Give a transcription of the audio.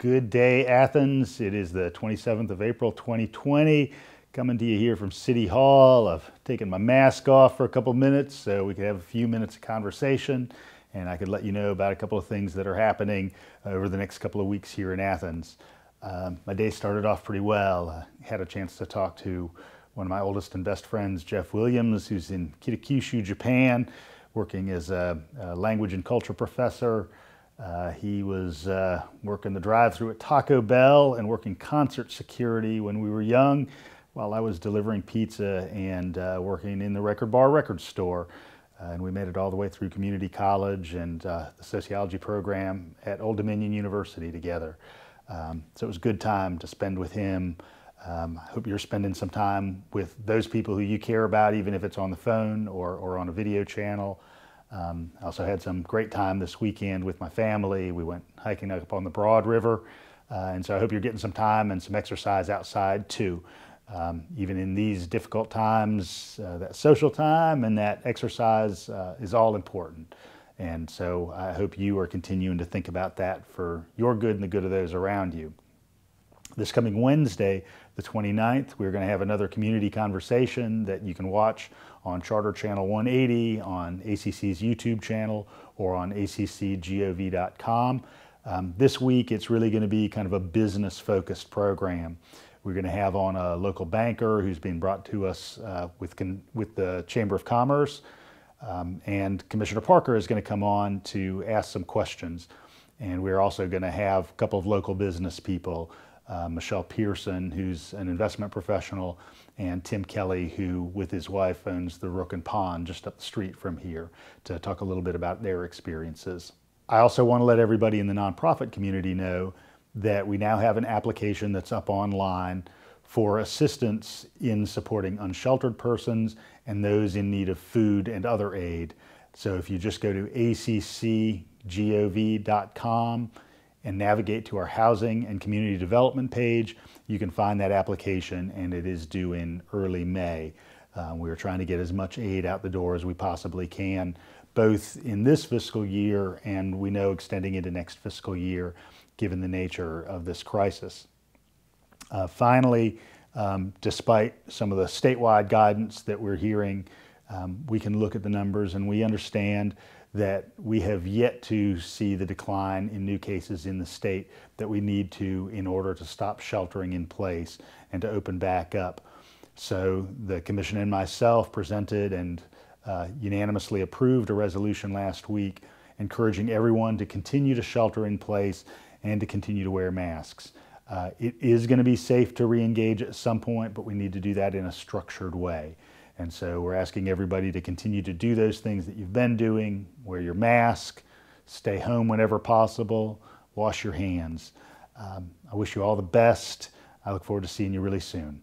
Good day, Athens. It is the 27th of April, 2020. Coming to you here from City Hall. I've taken my mask off for a couple minutes so we could have a few minutes of conversation and I could let you know about a couple of things that are happening over the next couple of weeks here in Athens. Um, my day started off pretty well. I had a chance to talk to one of my oldest and best friends, Jeff Williams, who's in Kitakyushu, Japan, working as a, a language and culture professor. Uh, he was uh, working the drive-through at Taco Bell and working concert security when we were young, while I was delivering pizza and uh, working in the record bar record store. Uh, and we made it all the way through community college and uh, the sociology program at Old Dominion University together. Um, so it was a good time to spend with him. Um, I hope you're spending some time with those people who you care about, even if it's on the phone or, or on a video channel. Um, I also had some great time this weekend with my family. We went hiking up on the Broad River. Uh, and so I hope you're getting some time and some exercise outside too. Um, even in these difficult times, uh, that social time and that exercise uh, is all important. And so I hope you are continuing to think about that for your good and the good of those around you. This coming Wednesday, the 29th, we're going to have another community conversation that you can watch on Charter Channel 180, on ACC's YouTube channel, or on accgov.com. Um, this week, it's really going to be kind of a business focused program. We're going to have on a local banker who's being brought to us uh, with, with the Chamber of Commerce. Um, and Commissioner Parker is going to come on to ask some questions. And we're also going to have a couple of local business people uh, Michelle Pearson, who's an investment professional, and Tim Kelly, who with his wife owns the Rook and Pond just up the street from here, to talk a little bit about their experiences. I also want to let everybody in the nonprofit community know that we now have an application that's up online for assistance in supporting unsheltered persons and those in need of food and other aid. So if you just go to accgov.com and navigate to our housing and community development page, you can find that application and it is due in early May. Uh, we are trying to get as much aid out the door as we possibly can, both in this fiscal year and we know extending into next fiscal year, given the nature of this crisis. Uh, finally, um, despite some of the statewide guidance that we're hearing, um, we can look at the numbers and we understand that we have yet to see the decline in new cases in the state that we need to in order to stop sheltering in place and to open back up. So the commission and myself presented and uh, unanimously approved a resolution last week encouraging everyone to continue to shelter in place and to continue to wear masks. Uh, it is going to be safe to re-engage at some point, but we need to do that in a structured way. And so we're asking everybody to continue to do those things that you've been doing, wear your mask, stay home whenever possible, wash your hands. Um, I wish you all the best. I look forward to seeing you really soon.